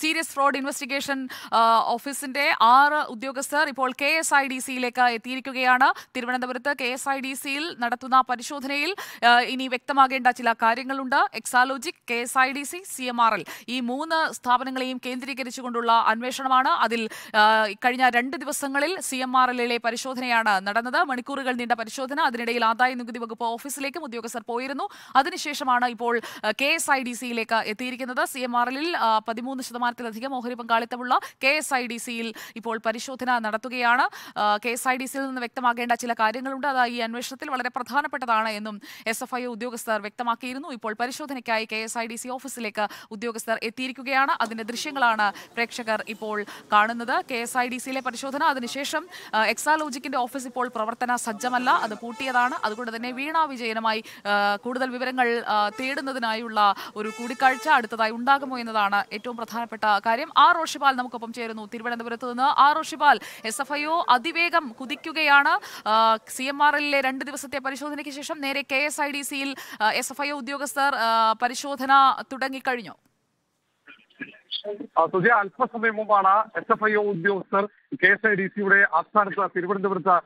serious fraud investigation ഓഫീസിന്റെ ആറ് ഉദ്യോഗസ്ഥർ ഇപ്പോൾ കെ എസ് ഐ ഡി സിയിലേക്ക് എത്തിയിരിക്കുകയാണ് തിരുവനന്തപുരത്ത് കെ എസ് ഐ ഡി സിയിൽ നടത്തുന്ന പരിശോധനയിൽ ഇനി വ്യക്തമാകേണ്ട ചില കാര്യങ്ങളുണ്ട് Exalogic K S I D C C M R L ഈ മൂന്ന് സ്ഥാപനങ്ങളെയും കേന്ദ്രീകരിച്ചുകൊണ്ടുള്ള അന്വേഷണമാണ് അതിൽ കഴിഞ്ഞ രണ്ട് ദിവസങ്ങളിൽ സി എം ആർ എല്ലിലെ പരിശോധനയാണ് നടന്നത് മണിക്കൂറുകൾ നീണ്ട പരിശോധന അതിനിടയിൽ ആദായ നികുതി വകുപ്പ് ഓഫീസിലേക്കും ഉദ്യോഗസ്ഥർ പോയിരുന്നു അതിനുശേഷമാണ് ഇപ്പോൾ കെ എസ് ഐ ഡി സിയിലേക്ക് എത്തിയിരിക്കുന്നത് സി എം ആർ എല്ലിൽ പതിമൂന്ന് ശതമാനത്തിലധികം ഓഹരി പങ്കാളിത്തമുള്ള കെ എസ് ഐ ഡി സിയിൽ ഇപ്പോൾ പരിശോധന നടത്തുകയാണ് കെ എസ് ഐ ഡി സിയിൽ നിന്ന് വ്യക്തമാകേണ്ട ചില കാര്യങ്ങളുണ്ട് അത് ഈ അന്വേഷണത്തിൽ വളരെ പ്രധാനപ്പെട്ടതാണ് എന്നും എസ് എഫ് ഐ ഉദ്യോഗസ്ഥർ വ്യക്തമാക്കിയിരുന്നു ഇപ്പോൾ പരിശോധനയ്ക്കായി K S I D C ഓഫീസിലേക്ക് ഉദ്യോഗസ്ഥർ എത്തിയിരിക്കുകയാണ് അതിന്റെ ദൃശ്യങ്ങളാണ് പ്രേക്ഷകർ ഇപ്പോൾ കാണുന്നത് കെ എസ് ഐ ഡി സിയിലെ പരിശോധന അതിനുശേഷം എക്സാലോജിക്കിന്റെ ഓഫീസ് ഇപ്പോൾ പ്രവർത്തന സജ്ജമല്ല അത് പൂട്ടിയതാണ് അതുകൊണ്ട് തന്നെ വീണ വിജയനുമായി കൂടുതൽ വിവരങ്ങൾ തേടുന്നതിനായുള്ള ഒരു കൂടിക്കാഴ്ച അടുത്തതായി ഉണ്ടാകുമോ എന്നതാണ് ഏറ്റവും പ്രധാനപ്പെട്ട കാര്യം ആർ റോഷിപാൽ നമുക്കൊപ്പം ചേരുന്നു തിരുവനന്തപുരത്ത് നിന്ന് R Roshipal S F I O അതിവേഗം കുതിക്കുകയാണ് സി എം ആർ എല്ലിലെ രണ്ട് ദിവസത്തെ പരിശോധനയ്ക്ക് ശേഷം നേരെ കെ എസ് ഐ ഡി സിയിൽ എസ് എഫ് ഐ ഒ ഉദ്യോഗസ്ഥർ പരിശോധന തുടങ്ങിക്കഴിഞ്ഞു സുജയ അല്പസമയം മുമ്പാണ് എസ് എഫ് ഐ ഒ ഉദ്യോഗസ്ഥർ കെ എസ് ഐ ഡി സിയുടെ ആസ്ഥാനത്ത് തിരുവനന്തപുരത്ത്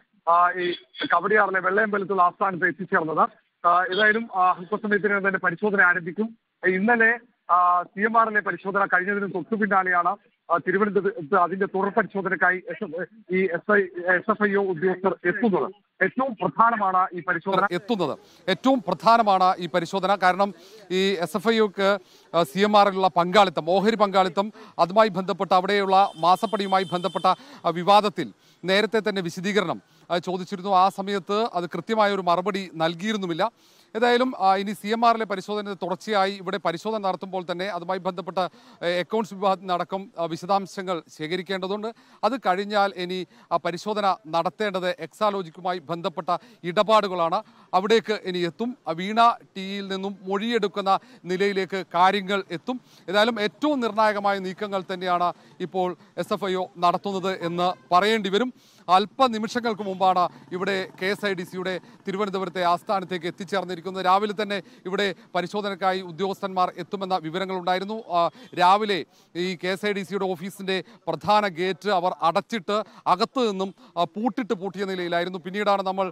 ഈ കവടിയാറിലെ വെള്ളയമ്പലത്തുള്ള ആസ്ഥാനത്ത് എത്തിച്ചേർന്നത് ഏതായാലും അല്പസമയത്തിന് തന്നെ പരിശോധന ആരംഭിക്കും ഇന്നലെ സി എം ആറിലെ പരിശോധന കഴിഞ്ഞതിന് തൊട്ടു പിന്നാലെയാണ് തിരുവനന്തപുരത്ത് അതിന്റെ തുടർ പരിശോധനക്കായി ഈ S I S F I O ഉദ്യോഗസ്ഥർ എത്തുന്നത് ഏറ്റവും പ്രധാനമാണ് ഈ പരിശോധന എത്തുന്നത് ഏറ്റവും പ്രധാനമാണ് ഈ പരിശോധന കാരണം ഈ എസ് എഫ് ഐ ഒക്ക് സി എം ആറിലുള്ള പങ്കാളിത്തം ഓഹരി പങ്കാളിത്തം അതുമായി ബന്ധപ്പെട്ട അവിടെയുള്ള മാസപ്പടിയുമായി ബന്ധപ്പെട്ട വിവാദത്തിൽ നേരത്തെ തന്നെ വിശദീകരണം ചോദിച്ചിരുന്നു ആ സമയത്ത് അത് കൃത്യമായ ഒരു മറുപടി നൽകിയിരുന്നുമില്ല ഏതായാലും ഇനി സി എം ആറിലെ പരിശോധന തുടർച്ചയായി ഇവിടെ പരിശോധന നടത്തുമ്പോൾ തന്നെ അതുമായി ബന്ധപ്പെട്ട അക്കൗണ്ട്സ് വിഭാഗത്തിനടക്കം വിശദാംശങ്ങൾ ശേഖരിക്കേണ്ടതുണ്ട് അത് കഴിഞ്ഞാൽ ഇനി ആ പരിശോധന നടത്തേണ്ടത് എക്സാലോജിക്കുമായി ബന്ധപ്പെട്ട ഇടപാടുകളാണ് അവിടേക്ക് ഇനി എത്തും വീണ ടിയിൽ നിന്നും മൊഴിയെടുക്കുന്ന നിലയിലേക്ക് കാര്യങ്ങൾ എത്തും ഏതായാലും ഏറ്റവും നിർണായകമായ നീക്കങ്ങൾ തന്നെയാണ് ഇപ്പോൾ എസ് എഫ് ഐഒ നടത്തുന്നത് എന്ന് പറയേണ്ടി വരും അല്പനിമിഷങ്ങൾക്ക് മുമ്പാണ് ഇവിടെ കെ എസ് ഐ ഡി സിയുടെ തിരുവനന്തപുരത്തെ ആസ്ഥാനത്തേക്ക് എത്തിച്ചേർന്നിരിക്കുന്നത് രാവിലെ തന്നെ ഇവിടെ പരിശോധനയ്ക്കായി ഉദ്യോഗസ്ഥന്മാർ എത്തുമെന്ന വിവരങ്ങളുണ്ടായിരുന്നു രാവിലെ ഈ കെ എസ് ഐ ഡി സിയുടെ ഓഫീസിൻ്റെ പ്രധാന ഗേറ്റ് അവർ അടച്ചിട്ട് അകത്തു നിന്നും പൂട്ടിട്ട് പൂട്ടിയ നിലയിലായിരുന്നു പിന്നീടാണ് നമ്മൾ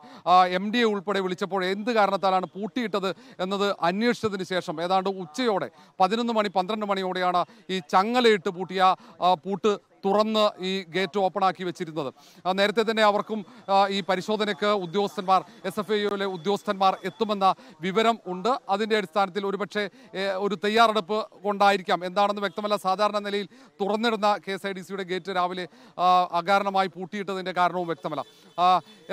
എം ഡി എ ഉൾപ്പെടെ വിളിച്ച ചോദിച്ചപ്പോൾ എന്ത് കാരണത്താലാണ് പൂട്ടിയിട്ടത് എന്നത് അന്വേഷിച്ചതിന് ശേഷം ഏതാണ്ട് ഉച്ചയോടെ പതിനൊന്ന് മണി പന്ത്രണ്ട് മണിയോടെയാണ് ഈ ചങ്ങലയിട്ട് പൂട്ടിയ പൂട്ട് തുറന്ന് ഈ ഗേറ്റ് ഓപ്പൺ ആക്കി വെച്ചിരുന്നത് നേരത്തെ തന്നെ അവർക്കും ഈ പരിശോധനയ്ക്ക് ഉദ്യോഗസ്ഥന്മാർ എസ് എഫ് ഐയിലെ ഉദ്യോഗസ്ഥന്മാർ എത്തുമെന്ന വിവരം ഉണ്ട് അതിൻ്റെ അടിസ്ഥാനത്തിൽ ഒരുപക്ഷെ ഒരു തയ്യാറെടുപ്പ് കൊണ്ടായിരിക്കാം എന്താണെന്ന് വ്യക്തമല്ല സാധാരണ നിലയിൽ തുറന്നിടുന്ന കെ എസ് ഐ ഡി സിയുടെ ഗേറ്റ് രാവിലെ അകാരണമായി പൂട്ടിയിട്ടതിൻ്റെ കാരണവും വ്യക്തമല്ല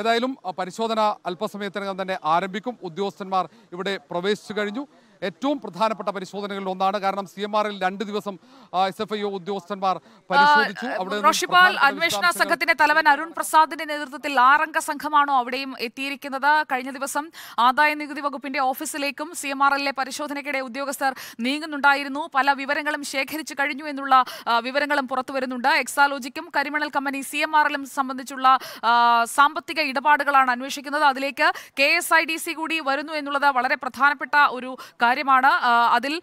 ഏതായാലും പരിശോധന അല്പസമയത്തിനകം തന്നെ ആരംഭിക്കും ഉദ്യോഗസ്ഥന്മാർ ഇവിടെ പ്രവേശിച്ചു കഴിഞ്ഞു ഏറ്റവും പ്രധാനപ്പെട്ട പരിശോധനകളിൽ ഒന്നാണ് കാരണം സി എം ആറിൽ രണ്ട് ദിവസം എസ് എഫ് ഐ ഒ ഉദ്യോഗസ്ഥന്മാർ പരിശോധിച്ചു അവിടെ അന്വേഷണ സംഘത്തിന്റെ തലവൻ അരുൺ പ്രസാദിന്റെ നേതൃത്വത്തിൽ ആറംഗ സംഘമാണോ അവിടെയും എത്തിയിരിക്കുന്നത് കഴിഞ്ഞ ദിവസം ആദായ നികുതി വകുപ്പിന്റെ ഓഫീസിലേക്കും സി എം ആർ എല്ലിലെ പരിശോധനയ്ക്കിടെ ഉദ്യോഗസ്ഥർ നീങ്ങുന്നുണ്ടായിരുന്നു പല വിവരങ്ങളും ശേഖരിച്ചു കഴിഞ്ഞു എന്നുള്ള വിവരങ്ങളും പുറത്തു വരുന്നുണ്ട് എക്സാലോജിക്കും കരിമണൽ കമ്പനി സി എം ആർ എല്ലും സംബന്ധിച്ചുള്ള സാമ്പത്തിക ഇടപാടുകളാണ് അന്വേഷിക്കുന്നത് അതിലേക്ക് K S I D C കൂടി വരുന്നു എന്നുള്ളത് വളരെ പ്രധാനപ്പെട്ട ഒരു കാര്യമാണ് അതിൽ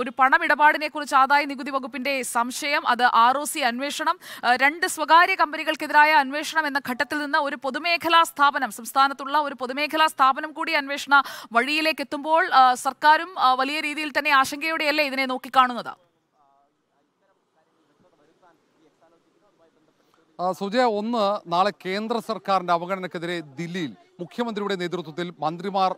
ഒരു പണമിടപാടിനെ കുറിച്ച് ആദായ നികുതി വകുപ്പിന്റെ സംശയം അത് ആർ ഒ സി അന്വേഷണം രണ്ട് സ്വകാര്യ കമ്പനികൾക്കെതിരായ അന്വേഷണം എന്ന ഘട്ടത്തിൽ നിന്ന് ഒരു പൊതുമേഖലാ സ്ഥാപനം സംസ്ഥാനത്തുള്ള ഒരു പൊതുമേഖലാ സ്ഥാപനം കൂടി അന്വേഷണ വഴിയിലേക്ക് എത്തുമ്പോൾ സർക്കാരും വലിയ രീതിയിൽ തന്നെ ആശങ്കയോടെയല്ലേ ഇതിനെ നോക്കിക്കാണുന്നത് സുജയ ഒന്ന് നാളെ കേന്ദ്ര സർക്കാരിന്റെ അവഗണനക്കെതിരെ ദില്ലിയിൽ മുഖ്യമന്ത്രിയുടെ നേതൃത്വത്തിൽ മന്ത്രിമാർ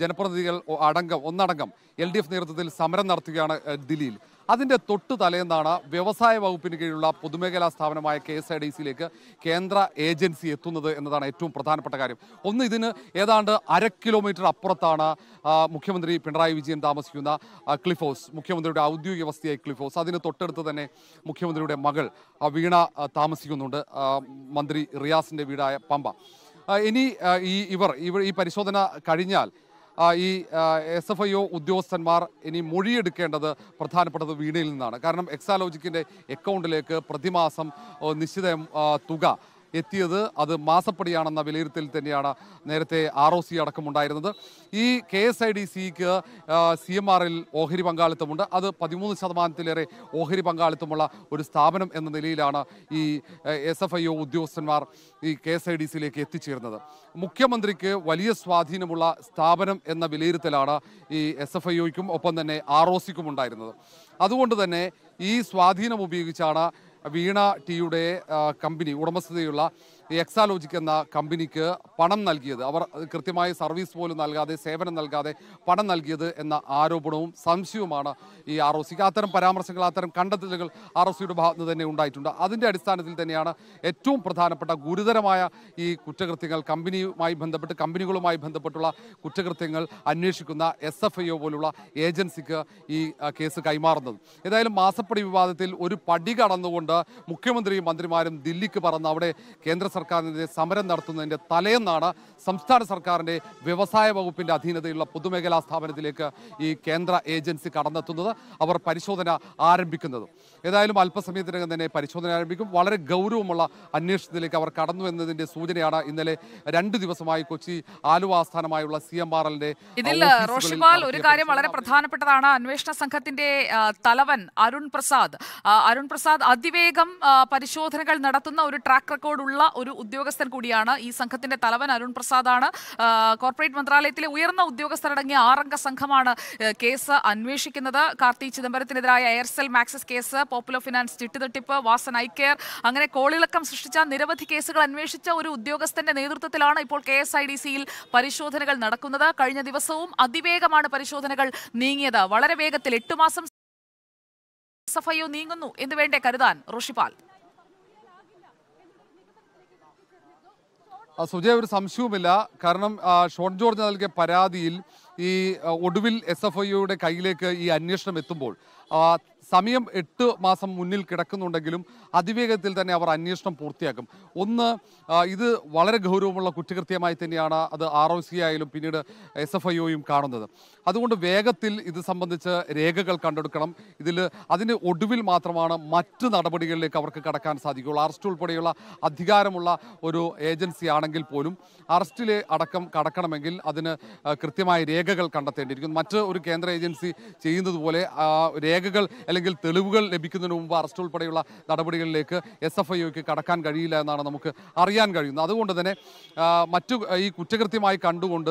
ജനപ്രതിനിധികൾ അടങ്കം ഒന്നടങ്കം എൽ ഡി എഫ് നേതൃത്വത്തിൽ സമരം നടത്തുകയാണ് ദില്ലിയിൽ അതിൻ്റെ തൊട്ട് തലേന്നാണ് വ്യവസായ വകുപ്പിന് കീഴിലുള്ള പൊതുമേഖലാ സ്ഥാപനമായ കെ എസ് ഐ ഡി സിയിലേക്ക് കേന്ദ്ര ഏജൻസി എത്തുന്നത് എന്നതാണ് ഏറ്റവും പ്രധാനപ്പെട്ട കാര്യം ഒന്ന് ഇതിന് ഏതാണ്ട് അര കിലോമീറ്റർ അപ്പുറത്താണ് മുഖ്യമന്ത്രി പിണറായി വിജയൻ താമസിക്കുന്ന ക്ലിഫ് ഹൗസ് മുഖ്യമന്ത്രിയുടെ ഔദ്യോഗിക വസതിയായി ക്ലിഫ് ഹൗസ് അതിന് തൊട്ടടുത്ത് തന്നെ മുഖ്യമന്ത്രിയുടെ മകൾ വീണ താമസിക്കുന്നുണ്ട് മന്ത്രി റിയാസിൻ്റെ വീടായ പമ്പ ഇനി ഈ ഇവർ ഈ പരിശോധന കഴിഞ്ഞാൽ ഈ എസ് എഫ് ഐ ഒ ഉദ്യോഗസ്ഥന്മാർ ഇനി മൊഴിയെടുക്കേണ്ടത് പ്രധാനപ്പെട്ടത് വീണയിൽ നിന്നാണ് കാരണം എക്സാലോജിക്കിൻ്റെ അക്കൗണ്ടിലേക്ക് പ്രതിമാസം നിശ്ചിത തുക എത്തിയത് അത് മാസപ്പടിയാണെന്ന വിലയിരുത്തൽ തന്നെയാണ് നേരത്തെ ആർ ഒ സി അടക്കമുണ്ടായിരുന്നത് ഈ കെ എസ് ഐ ഡി സിക്ക് സി എം ആറിൽ ഓഹരി പങ്കാളിത്തമുണ്ട് അത് പതിമൂന്ന് ശതമാനത്തിലേറെ ഓഹരി പങ്കാളിത്തമുള്ള ഒരു സ്ഥാപനം എന്ന നിലയിലാണ് ഈ എസ് എഫ് ഐ ഒ ഉദ്യോഗസ്ഥന്മാർ ഈ കെ എസ് ഐ ഡി സിയിലേക്ക് എത്തിച്ചേർന്നത് മുഖ്യമന്ത്രിക്ക് വലിയ സ്വാധീനമുള്ള സ്ഥാപനം എന്ന വിലയിരുത്തലാണ് ഈ എസ് എഫ് ഐ ഒയ്ക്കും ഒപ്പം തന്നെ ആർ ഒ സിക്കും ഉണ്ടായിരുന്നത് അതുകൊണ്ട് തന്നെ ഈ സ്വാധീനം ഉപയോഗിച്ചാണ് വീണ ടീയുടെ കമ്പനി ഉടമസ്ഥതയുള്ള ഈ എക്സാലോജിക് എന്ന കമ്പനിക്ക് പണം നൽകിയത് അവർ കൃത്യമായി സർവീസ് പോലും നൽകാതെ സേവനം നൽകാതെ പണം നൽകിയത് എന്ന ആരോപണവും സംശയവുമാണ് ഈ ആർ ഒ സിക്ക് അത്തരം പരാമർശങ്ങൾ അത്തരം കണ്ടെത്തലുകൾ ആർ ഒ സിയുടെ ഭാഗത്ത് നിന്ന് തന്നെ ഉണ്ടായിട്ടുണ്ട് അതിൻ്റെ അടിസ്ഥാനത്തിൽ തന്നെയാണ് ഏറ്റവും പ്രധാനപ്പെട്ട ഗുരുതരമായ ഈ കുറ്റകൃത്യങ്ങൾ കമ്പനിയുമായി ബന്ധപ്പെട്ട് കമ്പനികളുമായി ബന്ധപ്പെട്ടുള്ള കുറ്റകൃത്യങ്ങൾ അന്വേഷിക്കുന്ന എസ് എഫ് ഐ ഒ പോലുള്ള ഏജൻസിക്ക് ഈ കേസ് കൈമാറുന്നത് ഏതായാലും മാസപ്പടി വിവാദത്തിൽ ഒരു പടി കടന്നുകൊണ്ട് മുഖ്യമന്ത്രിയും മന്ത്രിമാരും ദില്ലിക്ക് പറന്ന് അവിടെ കേന്ദ്ര സർക്കാരിനെതിരെ സമരം നടത്തുന്നതിൻ്റെ തലേന്നാണ് സംസ്ഥാന സർക്കാരിൻ്റെ വ്യവസായ വകുപ്പിൻ്റെ അധീനതയുള്ള പൊതുമേഖലാ സ്ഥാപനത്തിലേക്ക് ഈ കേന്ദ്ര ഏജൻസി കടന്നെത്തുന്നത് അവർ പരിശോധന ആരംഭിക്കുന്നത് ഏതായാലും അല്പസമയത്തിനകം തന്നെ പരിശോധന ആരംഭിക്കും വളരെ ഗൗരവമുള്ള അന്വേഷണത്തിലേക്ക് അവർ കടന്നു എന്നതിൻ്റെ സൂചനയാണ് ഇന്നലെ രണ്ട് ദിവസമായി കൊച്ചി ആലുവ ആസ്ഥാനമായുള്ള സി എം ആർ എല്ലിന്റെ ഇതിൽ ഒരു കാര്യം വളരെ പ്രധാനപ്പെട്ടതാണ് അന്വേഷണ സംഘത്തിന്റെ തലവൻ അരുൺ പ്രസാദ് അരുൺ പ്രസാദ് അതിവേഗം പരിശോധനകൾ നടത്തുന്ന ഒരു ട്രാക്ക് റെക്കോർഡുള്ള ഒരു ഒരു ഉദ്യോഗസ്ഥൻ കൂടിയാണ് ഈ സംഘത്തിന്റെ തലവൻ അരുൺ പ്രസാദാണ് കോർപ്പറേറ്റ് മന്ത്രാലയത്തിലെ ഉയർന്ന ഉദ്യോഗസ്ഥരടങ്ങിയ ആറംഗ സംഘമാണ് കേസ് അന്വേഷിക്കുന്നത് കാർത്തി ചിദംബരത്തിനെതിരായ എയർസെൽ മാക്സിസ് കേസ് പോപ്പുലർ ഫിനാൻസ് ചിട്ടുതട്ടിപ്പ് വാസൻ ഐ കെയർ അങ്ങനെ കോളിളക്കം സൃഷ്ടിച്ച നിരവധി കേസുകൾ അന്വേഷിച്ച ഒരു ഉദ്യോഗസ്ഥന്റെ നേതൃത്വത്തിലാണ് ഇപ്പോൾ കെ പരിശോധനകൾ നടക്കുന്നത് കഴിഞ്ഞ ദിവസവും അതിവേഗമാണ് പരിശോധനകൾ നീങ്ങിയത് വളരെ വേഗത്തിൽ എട്ടു മാസം സഫയോ നീങ്ങുന്നു എന്ന് വേണ്ടേ കരുതാൻ റോഷിപാൽ സുജയ ഒരു സംശയവുമില്ല കാരണം ഷോൺ ജോർജ് നൽകിയ പരാതിയിൽ ഈ ഒടുവിൽ എസ് എഫ് ഐയുടെ കയ്യിലേക്ക് ഈ അന്വേഷണം എത്തുമ്പോൾ സമയം എട്ട് മാസം മുന്നിൽ കിടക്കുന്നുണ്ടെങ്കിലും അതിവേഗത്തിൽ തന്നെ അവർ അന്വേഷണം പൂർത്തിയാക്കും ഒന്ന് ഇത് വളരെ ഗൗരവമുള്ള കുറ്റകൃത്യമായി തന്നെയാണ് അത് ആർ ഒ സി ആയാലും പിന്നീട് എസ് എഫ് ഐ ഒയും കാണുന്നത് അതുകൊണ്ട് വേഗത്തിൽ ഇത് സംബന്ധിച്ച് രേഖകൾ കണ്ടെടുക്കണം ഇതിൽ അതിന് ഒടുവിൽ മാത്രമാണ് മറ്റ് നടപടികളിലേക്ക് അവർക്ക് കടക്കാൻ സാധിക്കുകയുള്ളൂ അറസ്റ്റ് ഉൾപ്പെടെയുള്ള അധികാരമുള്ള ഒരു ഏജൻസി ആണെങ്കിൽ പോലും അറസ്റ്റിലെ അടക്കം കടക്കണമെങ്കിൽ അതിന് കൃത്യമായ രേഖകൾ കണ്ടെത്തേണ്ടിയിരിക്കുന്നു മറ്റ് ഒരു കേന്ദ്ര ഏജൻസി ചെയ്യുന്നത് പോലെ രേഖകൾ അല്ലെങ്കിൽ തെളിവുകൾ ലഭിക്കുന്നതിന് മുമ്പ് അറസ്റ്റ് ഉൾപ്പെടെയുള്ള നടപടികളിലേക്ക് എസ് എഫ് ഐക്ക് കടക്കാൻ കഴിയില്ല എന്നാണ് നമുക്ക് അറിയാൻ കഴിയുന്നത് അതുകൊണ്ട് തന്നെ മറ്റു ഈ കുറ്റകൃത്യമായി കണ്ടുകൊണ്ട്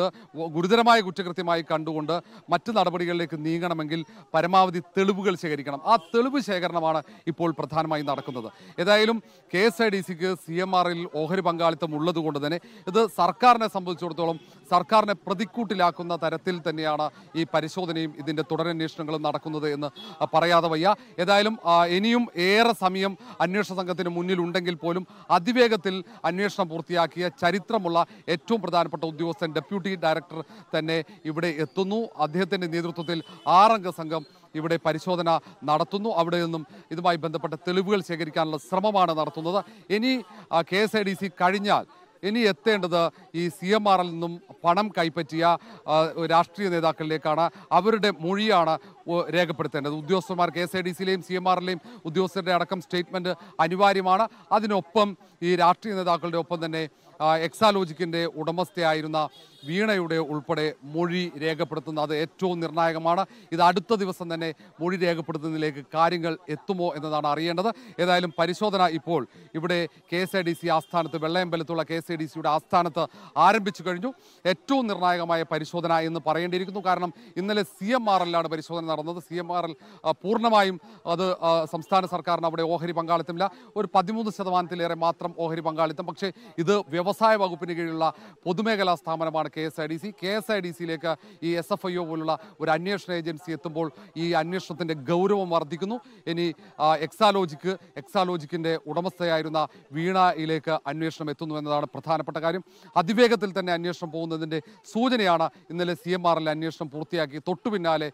ഗുരുതരമായ കുറ്റകൃത്യമായി കണ്ടുകൊണ്ട് മറ്റ് നടപടികളിലേക്ക് നീങ്ങണമെങ്കിൽ പരമാവധി തെളിവുകൾ ശേഖരിക്കണം ആ തെളിവ് ശേഖരണമാണ് ഇപ്പോൾ പ്രധാനമായി നടക്കുന്നത് ഏതായാലും കെ എസ് ഐ ഡി സിക്ക് സി എം ആറിൽ ഓഹരി പങ്കാളിത്തം കൊണ്ട് തന്നെ ഇത് സർക്കാരിനെ സംബന്ധിച്ചിടത്തോളം സർക്കാരിനെ പ്രതിക്കൂട്ടിലാക്കുന്ന തരത്തിൽ തന്നെയാണ് ഈ പരിശോധനയും ഇതിൻ്റെ തുടരന്വേഷണങ്ങളും നടക്കുന്നത് എന്ന് പറയാതെ വയ്യ ഏതായാലും ഇനിയും ഏറെ സമയം അന്വേഷണ സംഘത്തിന് മുന്നിലുണ്ടെങ്കിൽ പോലും അതിവേഗത്തിൽ അന്വേഷണം പൂർത്തിയാക്കിയ ചരിത്രമുള്ള ഏറ്റവും പ്രധാനപ്പെട്ട ഉദ്യോഗസ്ഥൻ ഡെപ്യൂട്ടി ഡയറക്ടർ തന്നെ ഇവിടെ എത്തുന്നു അദ്ദേഹത്തിൻ്റെ നേതൃത്വത്തിൽ ആറംഗ സംഘം ഇവിടെ പരിശോധന നടത്തുന്നു അവിടെ നിന്നും ഇതുമായി ബന്ധപ്പെട്ട തെളിവുകൾ ശേഖരിക്കാനുള്ള ശ്രമമാണ് നടത്തുന്നത് ഇനി കെ കഴിഞ്ഞാൽ ഇനി എത്തേണ്ടത് ഈ സി എം ആറിൽ നിന്നും പണം കൈപ്പറ്റിയ രാഷ്ട്രീയ നേതാക്കളിലേക്കാണ് അവരുടെ മൊഴിയാണ് രേഖപ്പെടുത്തേണ്ടത് ഉദ്യോഗസ്ഥന്മാർ കെ എസ് ഐ ഡി സിയിലെയും സി എം ആറിലെയും ഉദ്യോഗസ്ഥരുടെ അടക്കം സ്റ്റേറ്റ്മെൻറ്റ് അനിവാര്യമാണ് അതിനൊപ്പം ഈ രാഷ്ട്രീയ നേതാക്കളുടെ ഒപ്പം തന്നെ എക്സാലോജിക്കിൻ്റെ ഉടമസ്ഥയായിരുന്ന വീണയുടെ ഉൾപ്പെടെ മൊഴി രേഖപ്പെടുത്തുന്നത് അത് ഏറ്റവും നിർണായകമാണ് ഇത് അടുത്ത ദിവസം തന്നെ മൊഴി രേഖപ്പെടുത്തുന്നതിലേക്ക് കാര്യങ്ങൾ എത്തുമോ എന്നതാണ് അറിയേണ്ടത് ഏതായാലും പരിശോധന ഇപ്പോൾ ഇവിടെ K S I D C ആസ്ഥാനത്ത് വെള്ളയമ്പലത്തുള്ള കെ എസ് ഐ ഡി സിയുടെ ആസ്ഥാനത്ത് ആരംഭിച്ചു കഴിഞ്ഞു ഏറ്റവും നിർണായകമായ പരിശോധന എന്ന് പറയേണ്ടിയിരിക്കുന്നു കാരണം ഇന്നലെ സി എം ആർ എല്ലാണ് പരിശോധന നടന്നത് സി എം ആർ എൽ പൂർണ്ണമായും അത് സംസ്ഥാന സർക്കാരിന് അവിടെ ഓഹരി പങ്കാളിത്തമില്ല ഒരു പതിമൂന്ന് ശതമാനത്തിലേറെ മാത്രം ഓഹരി പങ്കാളിത്തം പക്ഷേ ഇത് വ്യവസായ വകുപ്പിന് കീഴിലുള്ള പൊതുമേഖലാ സ്ഥാപനമാണ് K S I D C K S I D സിയിലേക്ക് ഈ എസ് എഫ് ഐ ഒ പോലുള്ള ഒരു അന്വേഷണ ഏജൻസി എത്തുമ്പോൾ ഈ അന്വേഷണത്തിൻ്റെ ഗൗരവം വർദ്ധിക്കുന്നു ഇനി എക്സാലോജിക്ക് എക്സാലോജിക്കിൻ്റെ ഉടമസ്ഥയായിരുന്ന വീണയിലേക്ക് അന്വേഷണം എത്തുന്നു എന്നതാണ് പ്രധാനപ്പെട്ട കാര്യം അതിവേഗത്തിൽ തന്നെ അന്വേഷണം പോകുന്നതിൻ്റെ സൂചനയാണ് ഇന്നലെ സി എം ആറിൽ അന്വേഷണം പൂർത്തിയാക്കി തൊട്ടു പിന്നാലെ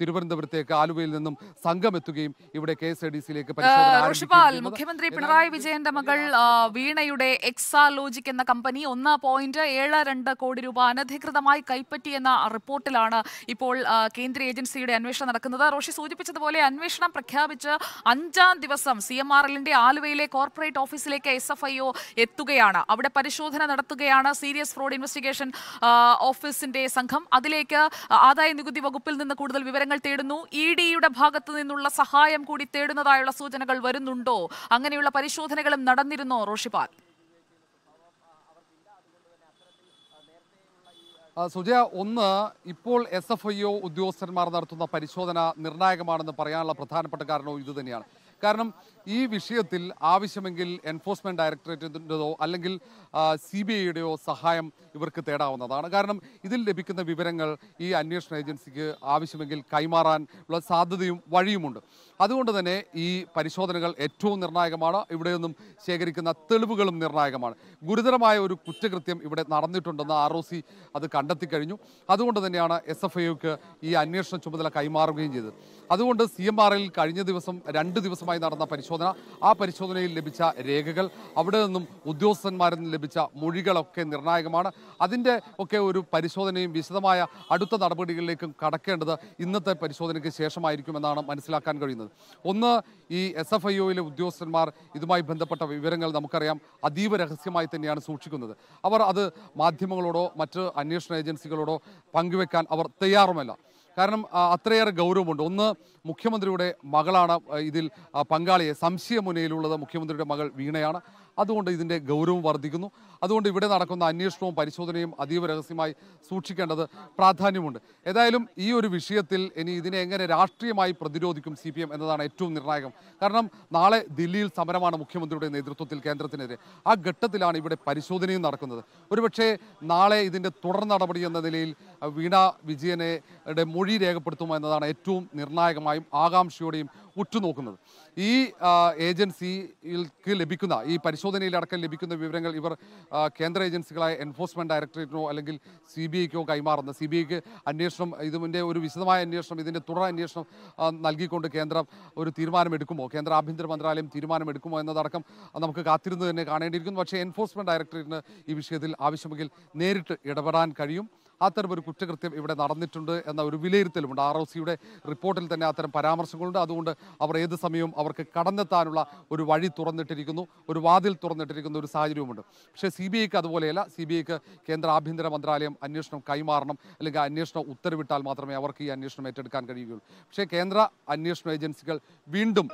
തിരുവനന്തപുരത്തേക്ക് ആലുവയിൽ നിന്നും സംഘം എത്തുകയും ഇവിടെ കെ എസ് ഐ ഡി സിയിലേക്ക് മുഖ്യമന്ത്രി പിണറായി വിജയന്റെ മകൾ വീണയുടെ എക്സാലോജിക് എന്ന കമ്പനി ഒന്ന് പോയിന്റ് ഏഴ് രണ്ട് കോടി രൂപ അനധികൃതമായി കൈപ്പറ്റിയെന്ന റിപ്പോർട്ടിലാണ് ഇപ്പോൾ കേന്ദ്ര ഏജൻസിയുടെ അന്വേഷണം നടക്കുന്നത് റോഷി സൂചിപ്പിച്ചതുപോലെ അന്വേഷണം പ്രഖ്യാപിച്ച് അഞ്ചാം ദിവസം സി എം ആർ എല്ലിന്റെ ആലുവയിലെ കോർപ്പറേറ്റ് ഓഫീസിലേക്ക് എസ് എഫ് ഐ ഒ എത്തുകയാണ് അവിടെ പരിശോധന നടത്തുകയാണ് സീരിയസ് ഫ്രോഡ് ഇൻവെസ്റ്റിഗേഷൻ ഓഫീസിന്റെ സംഘം അതിലേക്ക് ആദായ നികുതി വകുപ്പിൽ നിന്ന് കൂടുതൽ വിവരങ്ങൾ തേടുന്നു ഇ ഡിയുടെ ഭാഗത്തു നിന്നുള്ള സഹായം കൂടി തേടുന്നതായുള്ള സൂചനകൾ വരുന്നുണ്ടോ അങ്ങനെയുള്ള പരിശോധനകളും നടന്നിരുന്നോ റോഷിപാൽ സുജയ ഒന്ന് ഇപ്പോൾ എസ് എഫ് ഐ ഒ ഉദ്യോഗസ്ഥന്മാർ നടത്തുന്ന പരിശോധന നിർണായകമാണെന്ന് പറയാനുള്ള പ്രധാനപ്പെട്ട കാരണവും ഇതുതന്നെയാണ് കാരണം ഈ വിഷയത്തിൽ ആവശ്യമെങ്കിൽ എൻഫോഴ്സ്മെന്റ് ഡയറക്ടറേറ്റിൻ്റെതോ അല്ലെങ്കിൽ സി ബി ഐയുടെയോ സഹായം ഇവർക്ക് തേടാവുന്നതാണ് കാരണം ഇതിൽ ലഭിക്കുന്ന വിവരങ്ങൾ ഈ അന്വേഷണ ഏജൻസിക്ക് ആവശ്യമെങ്കിൽ കൈമാറാൻ ഉള്ള സാധ്യതയും വഴിയുമുണ്ട് അതുകൊണ്ട് തന്നെ ഈ പരിശോധനകൾ ഏറ്റവും നിർണായകമാണ് ഇവിടെ നിന്നും ശേഖരിക്കുന്ന തെളിവുകളും നിർണായകമാണ് ഗുരുതരമായ ഒരു കുറ്റകൃത്യം ഇവിടെ നടന്നിട്ടുണ്ടെന്ന് ആർ ഒ സി അത് കണ്ടെത്തി കഴിഞ്ഞു അതുകൊണ്ട് തന്നെയാണ് എസ് എഫ് ഐക്ക് ഈ അന്വേഷണ ചുമതല കൈമാറുകയും ചെയ്തത് അതുകൊണ്ട് സി എം കഴിഞ്ഞ ദിവസം രണ്ട് ദിവസമായി ഭാഗമായി നടന്ന പരിശോധന ആ പരിശോധനയിൽ ലഭിച്ച രേഖകൾ അവിടെ നിന്നും ഉദ്യോഗസ്ഥന്മാരിൽ നിന്ന് ലഭിച്ച മൊഴികളൊക്കെ നിർണായകമാണ് അതിൻ്റെ ഒക്കെ ഒരു പരിശോധനയും വിശദമായ അടുത്ത നടപടികളിലേക്കും കടക്കേണ്ടത് ഇന്നത്തെ പരിശോധനയ്ക്ക് ശേഷമായിരിക്കുമെന്നാണ് മനസ്സിലാക്കാൻ കഴിയുന്നത് ഒന്ന് ഈ എസ് എഫ് ഐ ഒയിലെ ഉദ്യോഗസ്ഥന്മാർ ഇതുമായി ബന്ധപ്പെട്ട വിവരങ്ങൾ നമുക്കറിയാം അതീവ രഹസ്യമായി തന്നെയാണ് സൂക്ഷിക്കുന്നത് അവർ അത് മാധ്യമങ്ങളോടോ മറ്റ് അന്വേഷണ ഏജൻസികളോടോ പങ്കുവെക്കാൻ അവർ തയ്യാറുമല്ല കാരണം അത്രയേറെ ഗൗരവമുണ്ട് ഒന്ന് മുഖ്യമന്ത്രിയുടെ മകളാണ് ഇതിൽ പങ്കാളിയെ സംശയമുനയിലുള്ളത് മുഖ്യമന്ത്രിയുടെ മകൾ വീണയാണ് അതുകൊണ്ട് ഇതിൻ്റെ ഗൗരവം വർദ്ധിക്കുന്നു അതുകൊണ്ട് ഇവിടെ നടക്കുന്ന അന്വേഷണവും പരിശോധനയും അതീവ രഹസ്യമായി സൂക്ഷിക്കേണ്ടത് പ്രാധാന്യമുണ്ട് ഏതായാലും ഈ ഒരു വിഷയത്തിൽ ഇനി ഇതിനെ എങ്ങനെ രാഷ്ട്രീയമായി പ്രതിരോധിക്കും സി എന്നതാണ് ഏറ്റവും നിർണായകം കാരണം നാളെ ദില്ലിയിൽ സമരമാണ് മുഖ്യമന്ത്രിയുടെ നേതൃത്വത്തിൽ കേന്ദ്രത്തിനെതിരെ ആ ഘട്ടത്തിലാണ് ഇവിടെ പരിശോധനയും നടക്കുന്നത് ഒരുപക്ഷെ നാളെ ഇതിൻ്റെ തുടർ നടപടി എന്ന നിലയിൽ വീണ വിജയനെ മൊഴി രേഖപ്പെടുത്തുമോ എന്നതാണ് ഏറ്റവും നിർണായകമായും ആകാംക്ഷയോടെയും ഉറ്റുനോക്കുന്നത് ഈ ഏജൻസിക്ക് ലഭിക്കുന്ന ഈ പരിശോധനയിലടക്കം ലഭിക്കുന്ന വിവരങ്ങൾ ഇവർ കേന്ദ്ര ഏജൻസികളായ എൻഫോഴ്സ്മെൻറ്റ് ഡയറക്ടറേറ്റിനോ അല്ലെങ്കിൽ സി ബി ഐക്കോ കൈമാറുന്ന സി ബി ഐക്ക് അന്വേഷണം ഇതിൻ്റെ ഒരു വിശദമായ അന്വേഷണം ഇതിൻ്റെ തുടർ അന്വേഷണം നൽകിക്കൊണ്ട് കേന്ദ്രം ഒരു തീരുമാനമെടുക്കുമോ കേന്ദ്ര ആഭ്യന്തര മന്ത്രാലയം തീരുമാനമെടുക്കുമോ എന്നതടക്കം നമുക്ക് കാത്തിരുന്ന് തന്നെ കാണേണ്ടിയിരിക്കുന്നു പക്ഷേ എൻഫോഴ്സ്മെൻറ്റ് ഡയറക്ടറേറ്റിന് ഈ വിഷയത്തിൽ ആവശ്യമെങ്കിൽ നേരിട്ട് ഇടപെടാൻ കഴിയും അത്തരം ഒരു കുറ്റകൃത്യം ഇവിടെ നടന്നിട്ടുണ്ട് എന്ന ഒരു വിലയിരുത്തലുമുണ്ട് ആർ ഒ സിയുടെ റിപ്പോർട്ടിൽ തന്നെ അത്തരം പരാമർശങ്ങളുണ്ട് അതുകൊണ്ട് അവർ ഏത് സമയവും അവർക്ക് കടന്നെത്താനുള്ള ഒരു വഴി തുറന്നിട്ടിരിക്കുന്നു ഒരു വാതിൽ തുറന്നിട്ടിരിക്കുന്ന ഒരു സാഹചര്യവുമുണ്ട് പക്ഷേ സി ബി ഐക്ക് അതുപോലെയല്ല സി ബി ഐക്ക് കേന്ദ്ര ആഭ്യന്തര മന്ത്രാലയം അന്വേഷണം കൈമാറണം അല്ലെങ്കിൽ അന്വേഷണം ഉത്തരവിട്ടാൽ മാത്രമേ അവർക്ക് ഈ അന്വേഷണം ഏറ്റെടുക്കാൻ കഴിയുകയുള്ളൂ പക്ഷേ കേന്ദ്ര അന്വേഷണ ഏജൻസികൾ വീണ്ടും